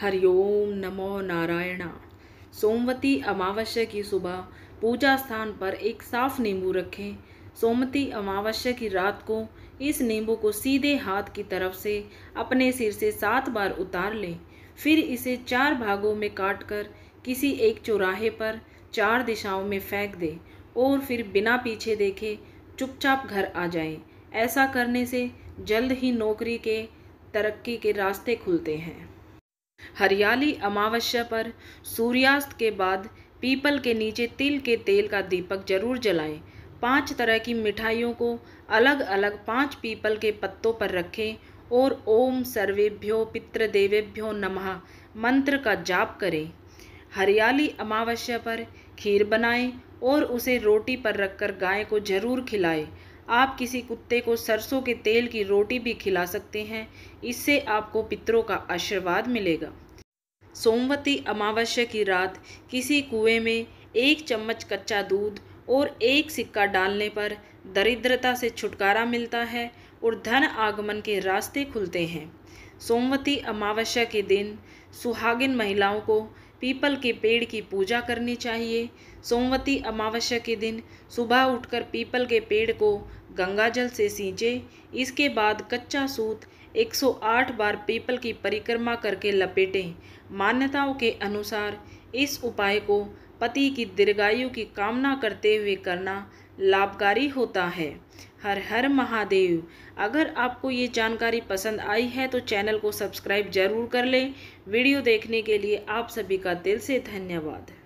हरिओम नमो नारायणा सोमवती अमावस्या की सुबह पूजा स्थान पर एक साफ नींबू रखें सोमवती अमावस्या की रात को इस नींबू को सीधे हाथ की तरफ से अपने सिर से सात बार उतार लें फिर इसे चार भागों में काट कर किसी एक चौराहे पर चार दिशाओं में फेंक दें और फिर बिना पीछे देखे चुपचाप घर आ जाएं। ऐसा करने से जल्द ही नौकरी के तरक्की के रास्ते खुलते हैं हरियाली अमावस्या पर सूर्यास्त के बाद पीपल के नीचे तिल के तेल का दीपक जरूर जलाएं पांच तरह की मिठाइयों को अलग अलग पांच पीपल के पत्तों पर रखें और ओम सर्वेभ्यो पितृदेवेभ्यो नमः मंत्र का जाप करें हरियाली अमावस्या पर खीर बनाएं और उसे रोटी पर रखकर गाय को जरूर खिलाएं आप किसी कुत्ते को सरसों के तेल की रोटी भी खिला सकते हैं इससे आपको पितरों का आशीर्वाद मिलेगा सोमवती अमावस्या की रात किसी कुएं में एक चम्मच कच्चा दूध और एक सिक्का डालने पर दरिद्रता से छुटकारा मिलता है और धन आगमन के रास्ते खुलते हैं सोमवती अमावस्या के दिन सुहागिन महिलाओं को पीपल के पेड़ की पूजा करनी चाहिए सोमवती अमावस्या के दिन सुबह उठकर पीपल के पेड़ को गंगाजल से सींचें इसके बाद कच्चा सूत 108 बार पीपल की परिक्रमा करके लपेटें मान्यताओं के अनुसार इस उपाय को पति की दीर्घायु की कामना करते हुए करना लाभकारी होता है हर हर महादेव अगर आपको ये जानकारी पसंद आई है तो चैनल को सब्सक्राइब जरूर कर लें वीडियो देखने के लिए आप सभी का दिल से धन्यवाद